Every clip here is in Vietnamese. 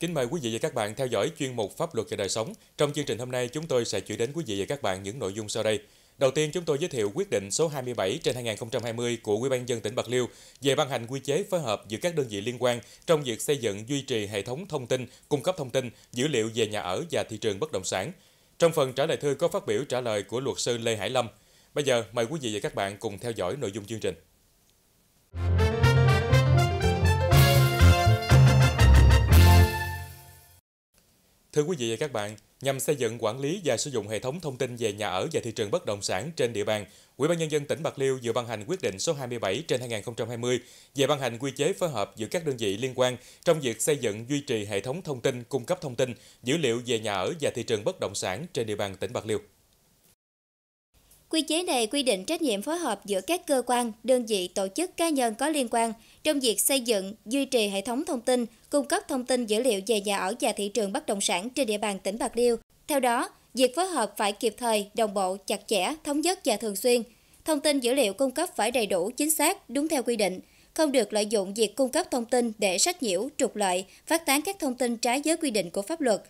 Kính mời quý vị và các bạn theo dõi chuyên mục Pháp luật và đời sống. Trong chương trình hôm nay, chúng tôi sẽ chuyển đến quý vị và các bạn những nội dung sau đây. Đầu tiên, chúng tôi giới thiệu quyết định số 27 trên 2020 của Ủy ban dân tỉnh Bạc Liêu về ban hành quy chế phối hợp giữa các đơn vị liên quan trong việc xây dựng duy trì hệ thống thông tin, cung cấp thông tin, dữ liệu về nhà ở và thị trường bất động sản. Trong phần trả lời thư có phát biểu trả lời của luật sư Lê Hải Lâm. Bây giờ, mời quý vị và các bạn cùng theo dõi nội dung chương trình. Thưa quý vị và các bạn, nhằm xây dựng quản lý và sử dụng hệ thống thông tin về nhà ở và thị trường bất động sản trên địa bàn, Ủy ban nhân dân tỉnh Bạc Liêu vừa ban hành quyết định số 27 trên 2020 về ban hành quy chế phối hợp giữa các đơn vị liên quan trong việc xây dựng duy trì hệ thống thông tin cung cấp thông tin, dữ liệu về nhà ở và thị trường bất động sản trên địa bàn tỉnh Bạc Liêu. Quy chế này quy định trách nhiệm phối hợp giữa các cơ quan, đơn vị, tổ chức cá nhân có liên quan trong việc xây dựng, duy trì hệ thống thông tin, cung cấp thông tin dữ liệu về nhà ở và thị trường bất động sản trên địa bàn tỉnh Bạc Liêu. Theo đó, việc phối hợp phải kịp thời, đồng bộ, chặt chẽ, thống nhất và thường xuyên. Thông tin dữ liệu cung cấp phải đầy đủ, chính xác, đúng theo quy định, không được lợi dụng việc cung cấp thông tin để sách nhiễu, trục lợi, phát tán các thông tin trái với quy định của pháp luật.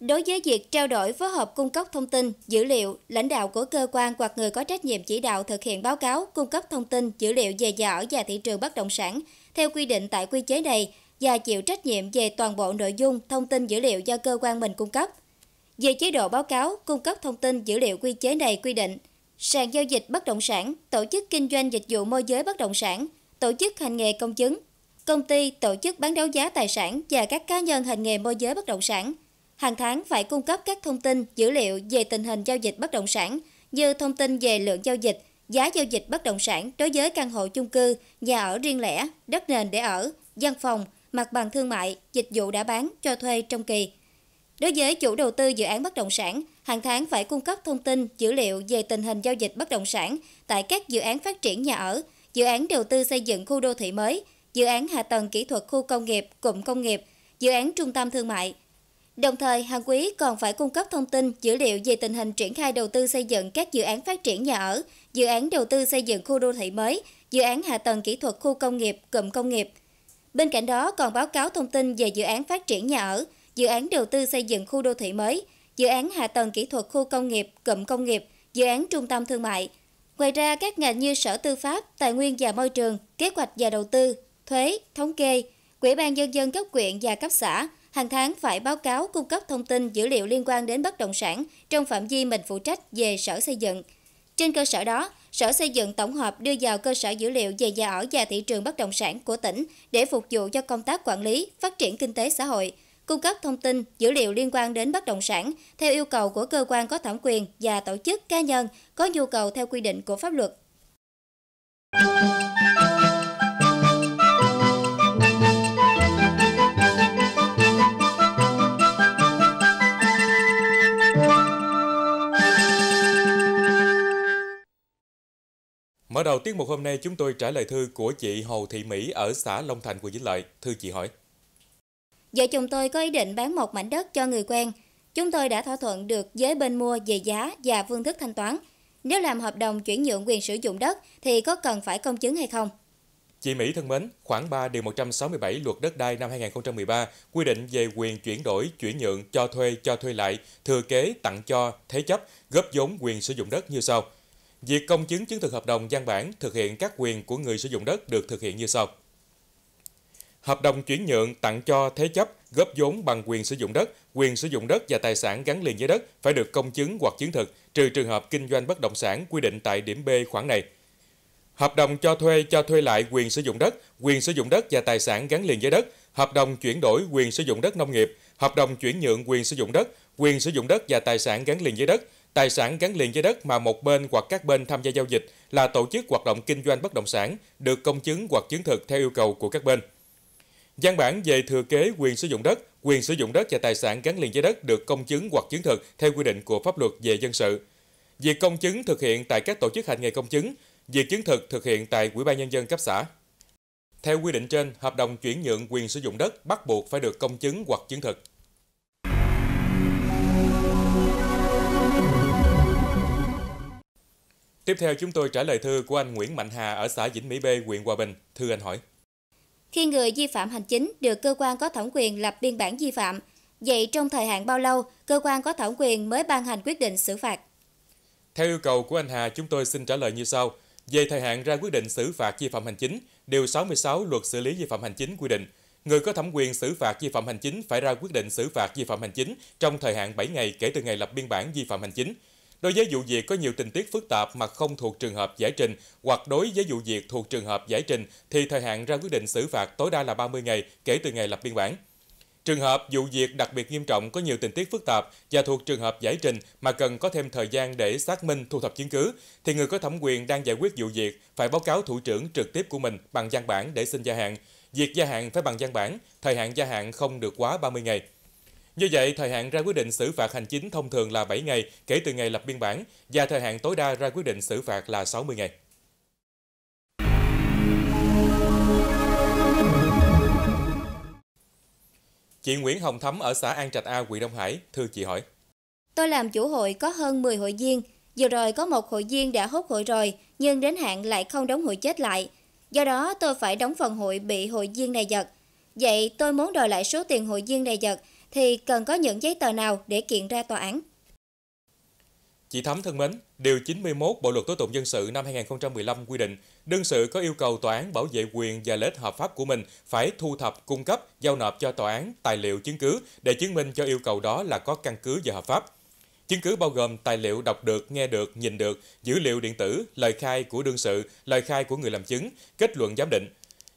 Đối với việc trao đổi phối hợp cung cấp thông tin, dữ liệu, lãnh đạo của cơ quan hoặc người có trách nhiệm chỉ đạo thực hiện báo cáo, cung cấp thông tin, dữ liệu về nhà ở và thị trường bất động sản theo quy định tại quy chế này và chịu trách nhiệm về toàn bộ nội dung, thông tin dữ liệu do cơ quan mình cung cấp. Về chế độ báo cáo, cung cấp thông tin dữ liệu quy chế này quy định, sàn giao dịch bất động sản, tổ chức kinh doanh dịch vụ môi giới bất động sản, tổ chức hành nghề công chứng, công ty, tổ chức bán đấu giá tài sản và các cá nhân hành nghề môi giới bất động sản – hàng tháng phải cung cấp các thông tin, dữ liệu về tình hình giao dịch bất động sản như thông tin về lượng giao dịch, giá giao dịch bất động sản đối với căn hộ chung cư, nhà ở riêng lẻ, đất nền để ở, văn phòng, mặt bằng thương mại, dịch vụ đã bán, cho thuê trong kỳ. Đối với chủ đầu tư dự án bất động sản, hàng tháng phải cung cấp thông tin, dữ liệu về tình hình giao dịch bất động sản tại các dự án phát triển nhà ở, dự án đầu tư xây dựng khu đô thị mới, dự án hạ tầng kỹ thuật khu công nghiệp, cụm công nghiệp, dự án trung tâm thương mại, Đồng thời, hàng quý còn phải cung cấp thông tin, dữ liệu về tình hình triển khai đầu tư xây dựng các dự án phát triển nhà ở, dự án đầu tư xây dựng khu đô thị mới, dự án hạ tầng kỹ thuật khu công nghiệp, cụm công nghiệp. Bên cạnh đó còn báo cáo thông tin về dự án phát triển nhà ở, dự án đầu tư xây dựng khu đô thị mới, dự án hạ tầng kỹ thuật khu công nghiệp, cụm công nghiệp, dự án trung tâm thương mại. Ngoài ra, các ngành như Sở Tư pháp, Tài nguyên và Môi trường, Kế hoạch và Đầu tư, Thuế, Thống kê, Quỹ ban Nhân dân cấp quyện và cấp xã – hàng tháng phải báo cáo cung cấp thông tin dữ liệu liên quan đến bất động sản trong phạm vi mình phụ trách về sở xây dựng. Trên cơ sở đó, Sở Xây dựng tổng hợp đưa vào cơ sở dữ liệu về nhà ở và thị trường bất động sản của tỉnh để phục vụ cho công tác quản lý, phát triển kinh tế xã hội, cung cấp thông tin, dữ liệu liên quan đến bất động sản theo yêu cầu của cơ quan có thẩm quyền và tổ chức cá nhân có nhu cầu theo quy định của pháp luật. Mở đầu tiết mục hôm nay chúng tôi trả lời thư của chị Hồ Thị Mỹ ở xã Long Thành của Vĩnh Lợi. Thư chị hỏi. Vợ chồng tôi có ý định bán một mảnh đất cho người quen. Chúng tôi đã thỏa thuận được với bên mua về giá và phương thức thanh toán. Nếu làm hợp đồng chuyển nhượng quyền sử dụng đất thì có cần phải công chứng hay không? Chị Mỹ thân mến, khoảng 3 điều 167 luật đất đai năm 2013 quy định về quyền chuyển đổi, chuyển nhượng, cho thuê, cho thuê lại, thừa kế, tặng cho, thế chấp, góp vốn quyền sử dụng đất như sau. Việc công chứng chứng thực hợp đồng gian bản thực hiện các quyền của người sử dụng đất được thực hiện như sau. Hợp đồng chuyển nhượng, tặng cho, thế chấp, góp vốn bằng quyền sử dụng đất, quyền sử dụng đất và tài sản gắn liền với đất phải được công chứng hoặc chứng thực, trừ trường hợp kinh doanh bất động sản quy định tại điểm B khoản này – Hợp đồng cho thuê cho thuê lại quyền sử dụng đất, quyền sử dụng đất và tài sản gắn liền với đất, hợp đồng chuyển đổi quyền sử dụng đất nông nghiệp, hợp đồng chuyển nhượng quyền sử dụng đất, quyền sử dụng đất và tài sản gắn liền với đất, tài sản gắn liền với đất mà một bên hoặc các bên tham gia giao dịch là tổ chức hoạt động kinh doanh bất động sản được công chứng hoặc chứng thực theo yêu cầu của các bên. Văn bản về thừa kế quyền sử dụng đất, quyền sử dụng đất và tài sản gắn liền với đất được công chứng hoặc chứng thực theo quy định của pháp luật về dân sự. Việc công chứng thực hiện tại các tổ chức hành nghề công chứng Việc chứng thực thực hiện tại Ủy ban nhân dân cấp xã. Theo quy định trên, hợp đồng chuyển nhượng quyền sử dụng đất bắt buộc phải được công chứng hoặc chứng thực. Tiếp theo chúng tôi trả lời thư của anh Nguyễn Mạnh Hà ở xã Vĩnh Mỹ B, huyện Hòa Bình. Thư anh hỏi. Khi người vi phạm hành chính được cơ quan có thẩm quyền lập biên bản vi phạm, vậy trong thời hạn bao lâu cơ quan có thẩm quyền mới ban hành quyết định xử phạt? Theo yêu cầu của anh Hà, chúng tôi xin trả lời như sau. Về thời hạn ra quyết định xử phạt vi phạm hành chính, Điều 66 Luật xử lý vi phạm hành chính quy định, người có thẩm quyền xử phạt vi phạm hành chính phải ra quyết định xử phạt vi phạm hành chính trong thời hạn 7 ngày kể từ ngày lập biên bản vi phạm hành chính. Đối với vụ việc có nhiều tình tiết phức tạp mà không thuộc trường hợp giải trình hoặc đối với vụ việc thuộc trường hợp giải trình thì thời hạn ra quyết định xử phạt tối đa là 30 ngày kể từ ngày lập biên bản. Trường hợp vụ việc đặc biệt nghiêm trọng có nhiều tình tiết phức tạp và thuộc trường hợp giải trình mà cần có thêm thời gian để xác minh thu thập chứng cứ, thì người có thẩm quyền đang giải quyết vụ việc phải báo cáo thủ trưởng trực tiếp của mình bằng văn bản để xin gia hạn. Việc gia hạn phải bằng văn bản, thời hạn gia hạn không được quá 30 ngày. Như vậy, thời hạn ra quyết định xử phạt hành chính thông thường là 7 ngày kể từ ngày lập biên bản và thời hạn tối đa ra quyết định xử phạt là 60 ngày. Chị Nguyễn Hồng Thấm ở xã An Trạch A, huyện Đông Hải, thưa chị hỏi. Tôi làm chủ hội có hơn 10 hội viên. Vừa rồi có một hội viên đã hốt hội rồi, nhưng đến hạn lại không đóng hội chết lại. Do đó tôi phải đóng phần hội bị hội viên này giật. Vậy tôi muốn đòi lại số tiền hội viên này giật thì cần có những giấy tờ nào để kiện ra tòa án? Chị Thắm thân mến, Điều 91 Bộ Luật Tố tụng Dân sự năm 2015 quy định, đương sự có yêu cầu tòa án bảo vệ quyền và lợi ích hợp pháp của mình phải thu thập, cung cấp, giao nộp cho tòa án tài liệu chứng cứ để chứng minh cho yêu cầu đó là có căn cứ và hợp pháp. Chứng cứ bao gồm tài liệu đọc được, nghe được, nhìn được, dữ liệu điện tử, lời khai của đương sự, lời khai của người làm chứng, kết luận giám định.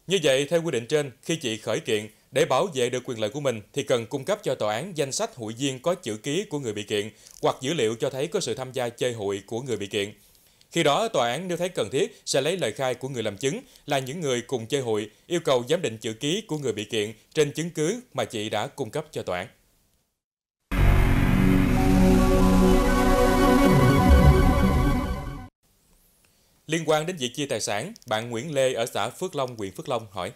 Như vậy, theo quy định trên, khi chị khởi kiện, để bảo vệ được quyền lợi của mình thì cần cung cấp cho tòa án danh sách hụi viên có chữ ký của người bị kiện hoặc dữ liệu cho thấy có sự tham gia chơi hụi của người bị kiện. Khi đó, tòa án nếu thấy cần thiết sẽ lấy lời khai của người làm chứng là những người cùng chơi hụi, yêu cầu giám định chữ ký của người bị kiện trên chứng cứ mà chị đã cung cấp cho tòa án. Liên quan đến việc chia tài sản, bạn Nguyễn Lê ở xã Phước Long, huyện Phước Long hỏi.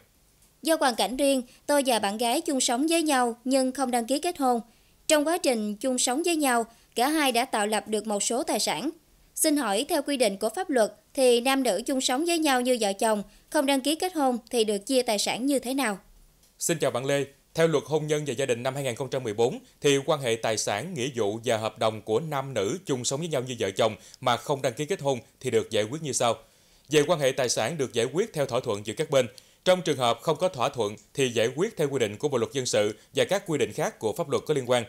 Do hoàn cảnh riêng, tôi và bạn gái chung sống với nhau nhưng không đăng ký kết hôn. Trong quá trình chung sống với nhau, cả hai đã tạo lập được một số tài sản. Xin hỏi theo quy định của pháp luật thì nam nữ chung sống với nhau như vợ chồng, không đăng ký kết hôn thì được chia tài sản như thế nào? Xin chào bạn Lê. Theo luật hôn nhân và gia đình năm 2014 thì quan hệ tài sản, nghĩa vụ và hợp đồng của nam nữ chung sống với nhau như vợ chồng mà không đăng ký kết hôn thì được giải quyết như sau. Về quan hệ tài sản được giải quyết theo thỏa thuận giữa các bên, trong trường hợp không có thỏa thuận thì giải quyết theo quy định của Bộ luật dân sự và các quy định khác của pháp luật có liên quan.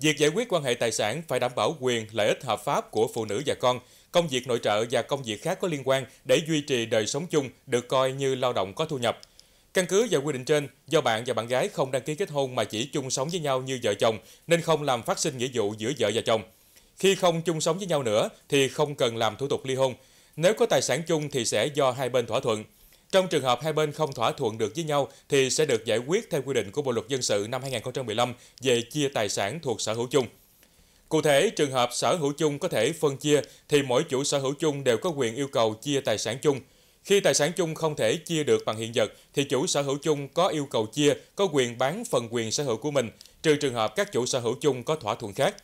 Việc giải quyết quan hệ tài sản phải đảm bảo quyền, lợi ích hợp pháp của phụ nữ và con, công việc nội trợ và công việc khác có liên quan để duy trì đời sống chung được coi như lao động có thu nhập. Căn cứ vào quy định trên, do bạn và bạn gái không đăng ký kết hôn mà chỉ chung sống với nhau như vợ chồng nên không làm phát sinh nghĩa vụ giữa vợ và chồng. Khi không chung sống với nhau nữa thì không cần làm thủ tục ly hôn. Nếu có tài sản chung thì sẽ do hai bên thỏa thuận. Trong trường hợp hai bên không thỏa thuận được với nhau thì sẽ được giải quyết theo quy định của Bộ luật dân sự năm 2015 về chia tài sản thuộc sở hữu chung. Cụ thể, trường hợp sở hữu chung có thể phân chia thì mỗi chủ sở hữu chung đều có quyền yêu cầu chia tài sản chung. Khi tài sản chung không thể chia được bằng hiện vật thì chủ sở hữu chung có yêu cầu chia có quyền bán phần quyền sở hữu của mình, trừ trường hợp các chủ sở hữu chung có thỏa thuận khác.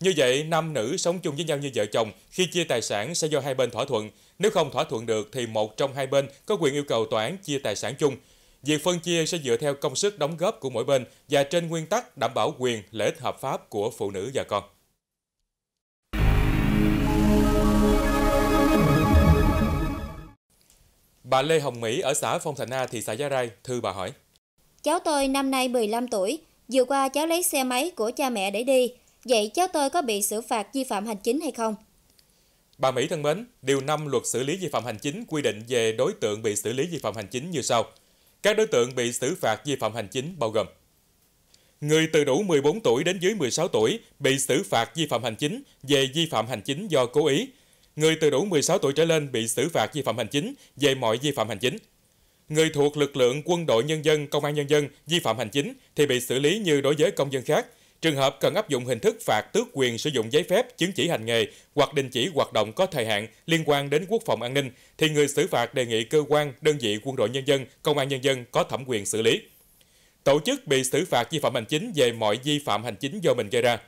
Như vậy, nam nữ sống chung với nhau như vợ chồng, khi chia tài sản sẽ do hai bên thỏa thuận. Nếu không thỏa thuận được thì một trong hai bên có quyền yêu cầu tòa án chia tài sản chung. Việc phân chia sẽ dựa theo công sức đóng góp của mỗi bên và trên nguyên tắc đảm bảo quyền lợi ích hợp pháp của phụ nữ và con. Bà Lê Hồng Mỹ ở xã Phong Thành A, thị xã Gia Rai, thư bà hỏi. Cháu tôi năm nay 15 tuổi, vừa qua cháu lấy xe máy của cha mẹ để đi, Vậy cháu tôi có bị xử phạt vi phạm hành chính hay không? Bà Mỹ thân mến, điều 5 luật xử lý vi phạm hành chính quy định về đối tượng bị xử lý vi phạm hành chính như sau. Các đối tượng bị xử phạt vi phạm hành chính bao gồm Người từ đủ 14 tuổi đến dưới 16 tuổi bị xử phạt vi phạm hành chính về vi phạm hành chính do cố ý. Người từ đủ 16 tuổi trở lên bị xử phạt vi phạm hành chính về mọi vi phạm hành chính. Người thuộc lực lượng quân đội nhân dân, công an nhân dân vi phạm hành chính thì bị xử lý như đối với công dân khác Trường hợp cần áp dụng hình thức phạt tước quyền sử dụng giấy phép, chứng chỉ hành nghề hoặc đình chỉ hoạt động có thời hạn liên quan đến quốc phòng an ninh thì người xử phạt đề nghị cơ quan, đơn vị quân đội nhân dân, công an nhân dân có thẩm quyền xử lý. Tổ chức bị xử phạt vi phạm hành chính về mọi vi phạm hành chính do mình gây ra.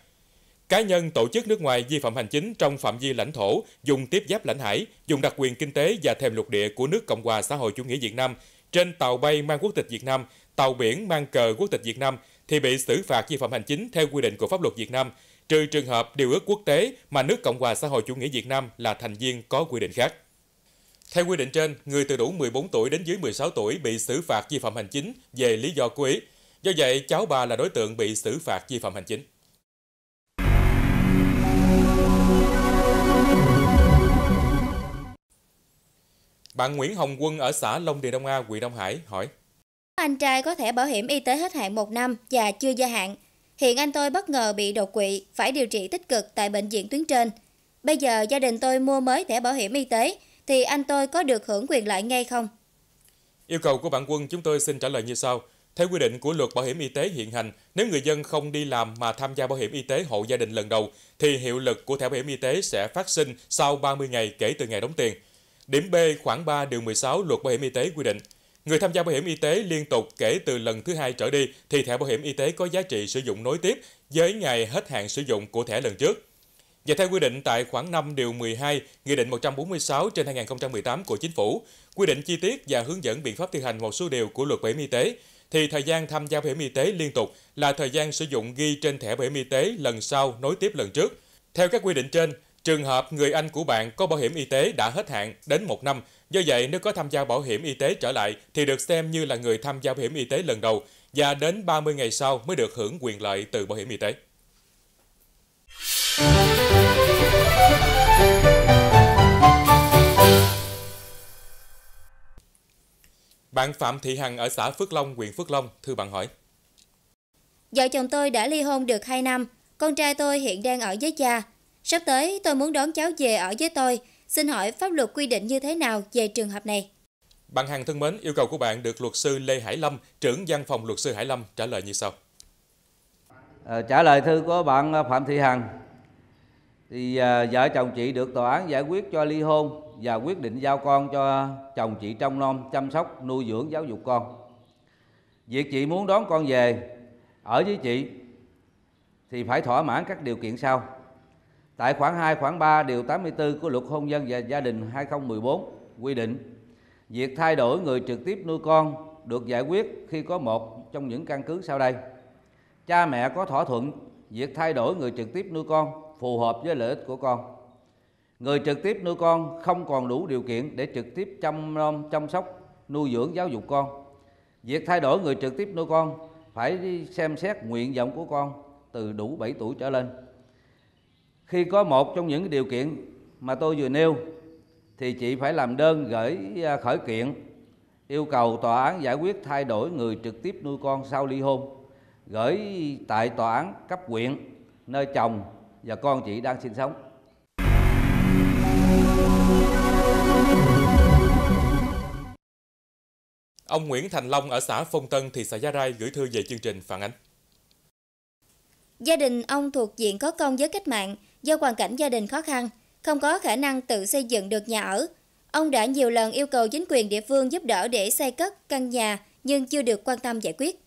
Cá nhân tổ chức nước ngoài vi phạm hành chính trong phạm vi lãnh thổ, dùng tiếp giáp lãnh hải, dùng đặc quyền kinh tế và thềm lục địa của nước Cộng hòa xã hội chủ nghĩa Việt Nam trên tàu bay mang quốc tịch Việt Nam, tàu biển mang cờ quốc tịch Việt Nam, thì bị xử phạt vi phạm hành chính theo quy định của pháp luật Việt Nam, trừ trường hợp điều ước quốc tế mà nước Cộng hòa xã hội chủ nghĩa Việt Nam là thành viên có quy định khác. Theo quy định trên, người từ đủ 14 tuổi đến dưới 16 tuổi bị xử phạt vi phạm hành chính về lý do cố ý. Do vậy, cháu bà là đối tượng bị xử phạt vi phạm hành chính. Bạn Nguyễn Hồng Quân ở xã Long Điền Đông A, huyện Đông Hải hỏi anh trai có thẻ bảo hiểm y tế hết hạn 1 năm và chưa gia hạn. Hiện anh tôi bất ngờ bị đột quỵ, phải điều trị tích cực tại bệnh viện tuyến trên. Bây giờ gia đình tôi mua mới thẻ bảo hiểm y tế thì anh tôi có được hưởng quyền lợi ngay không? Yêu cầu của bạn quân chúng tôi xin trả lời như sau. Theo quy định của luật bảo hiểm y tế hiện hành, nếu người dân không đi làm mà tham gia bảo hiểm y tế hộ gia đình lần đầu, thì hiệu lực của thẻ bảo hiểm y tế sẽ phát sinh sau 30 ngày kể từ ngày đóng tiền. Điểm B khoảng 3 điều 16 luật bảo hiểm y tế quy định – Người tham gia bảo hiểm y tế liên tục kể từ lần thứ hai trở đi thì thẻ bảo hiểm y tế có giá trị sử dụng nối tiếp với ngày hết hạn sử dụng của thẻ lần trước. Và theo quy định tại khoản 5 điều 12 Nghị định 146 trên 2018 của Chính phủ, quy định chi tiết và hướng dẫn biện pháp thi hành một số điều của luật bảo hiểm y tế, thì thời gian tham gia bảo hiểm y tế liên tục là thời gian sử dụng ghi trên thẻ bảo hiểm y tế lần sau nối tiếp lần trước. Theo các quy định trên, Trường hợp người anh của bạn có bảo hiểm y tế đã hết hạn đến một năm, do vậy nếu có tham gia bảo hiểm y tế trở lại thì được xem như là người tham gia bảo hiểm y tế lần đầu và đến 30 ngày sau mới được hưởng quyền lợi từ bảo hiểm y tế. Bạn Phạm Thị Hằng ở xã Phước Long, huyện Phước Long, thư bạn hỏi. Vợ chồng tôi đã ly hôn được 2 năm, con trai tôi hiện đang ở với cha, Sắp tới tôi muốn đón cháu về ở với tôi. Xin hỏi pháp luật quy định như thế nào về trường hợp này? Bạn hàng thân mến, yêu cầu của bạn được luật sư Lê Hải Lâm, trưởng văn phòng luật sư Hải Lâm trả lời như sau. À, trả lời thư của bạn ờ, Phạm Thị Hằng thì à, vợ chồng chị được tòa án giải quyết cho ly hôn và quyết định giao con cho chồng chị trong nom chăm sóc nuôi dưỡng giáo dục con việc chị muốn đón con về ở với chị thì phải thỏa mãn các điều kiện sau Tại khoản 2, khoản 3, điều 84 của Luật Hôn nhân và Gia đình 2014 quy định việc thay đổi người trực tiếp nuôi con được giải quyết khi có một trong những căn cứ sau đây. Cha mẹ có thỏa thuận việc thay đổi người trực tiếp nuôi con phù hợp với lợi ích của con. Người trực tiếp nuôi con không còn đủ điều kiện để trực tiếp chăm nom, chăm sóc, nuôi dưỡng giáo dục con. Việc thay đổi người trực tiếp nuôi con phải xem xét nguyện vọng của con từ đủ 7 tuổi trở lên khi có một trong những điều kiện mà tôi vừa nêu thì chị phải làm đơn gửi à, khởi kiện yêu cầu tòa án giải quyết thay đổi người trực tiếp nuôi con sau ly hôn gửi tại tòa án cấp huyện nơi chồng và con chị đang sinh sống. Ông Nguyễn Thành Long ở xã Phong Tân, thị xã Gia Rai gửi thư về chương trình phản ánh. Gia đình ông thuộc diện có công với cách mạng, do hoàn cảnh gia đình khó khăn, không có khả năng tự xây dựng được nhà ở. Ông đã nhiều lần yêu cầu chính quyền địa phương giúp đỡ để xây cất căn nhà nhưng chưa được quan tâm giải quyết.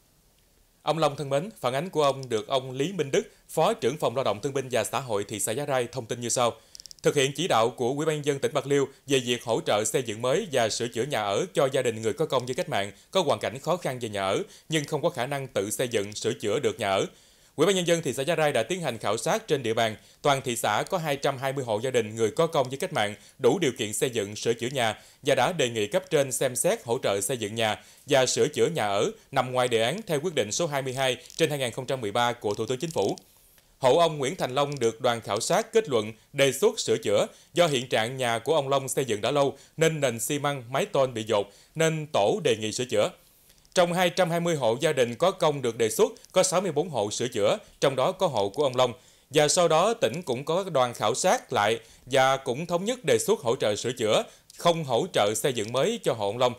Ông Long thân mến, phản ánh của ông được ông Lý Minh Đức, Phó trưởng phòng lao động thương binh và xã hội thị xã Giá Rai thông tin như sau. Thực hiện chỉ đạo của Ủy ban dân tỉnh Bạc Liêu về việc hỗ trợ xây dựng mới và sửa chữa nhà ở cho gia đình người có công với cách mạng có hoàn cảnh khó khăn về nhà ở nhưng không có khả năng tự xây dựng sửa chữa được nhà ở. Ủy ban nhân dân thị xã Gia Rai đã tiến hành khảo sát trên địa bàn, toàn thị xã có 220 hộ gia đình người có công với cách mạng đủ điều kiện xây dựng sửa chữa nhà và đã đề nghị cấp trên xem xét hỗ trợ xây dựng nhà và sửa chữa nhà ở nằm ngoài đề án theo quyết định số 22 trên 2013 của Thủ tướng Chính phủ. Hộ ông Nguyễn Thành Long được đoàn khảo sát kết luận đề xuất sửa chữa do hiện trạng nhà của ông Long xây dựng đã lâu nên nền xi măng, mái tôn bị dột nên tổ đề nghị sửa chữa. Trong 220 hộ gia đình có công được đề xuất, có 64 hộ sửa chữa, trong đó có hộ của ông Long. Và sau đó tỉnh cũng có đoàn khảo sát lại và cũng thống nhất đề xuất hỗ trợ sửa chữa, không hỗ trợ xây dựng mới cho hộ ông Long.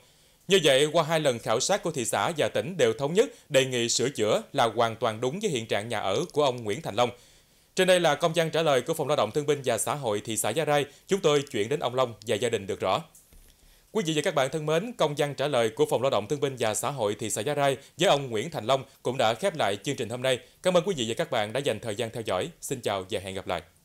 Như vậy, qua hai lần khảo sát của thị xã và tỉnh đều thống nhất đề nghị sửa chữa là hoàn toàn đúng với hiện trạng nhà ở của ông Nguyễn Thành Long. Trên đây là công văn trả lời của Phòng Lao động Thương binh và Xã hội thị xã Gia Rai. Chúng tôi chuyển đến ông Long và gia đình được rõ. Quý vị và các bạn thân mến, công văn trả lời của Phòng Lao động Thương binh và Xã hội thị xã Giá Rai với ông Nguyễn Thành Long cũng đã khép lại chương trình hôm nay. Cảm ơn quý vị và các bạn đã dành thời gian theo dõi. Xin chào và hẹn gặp lại.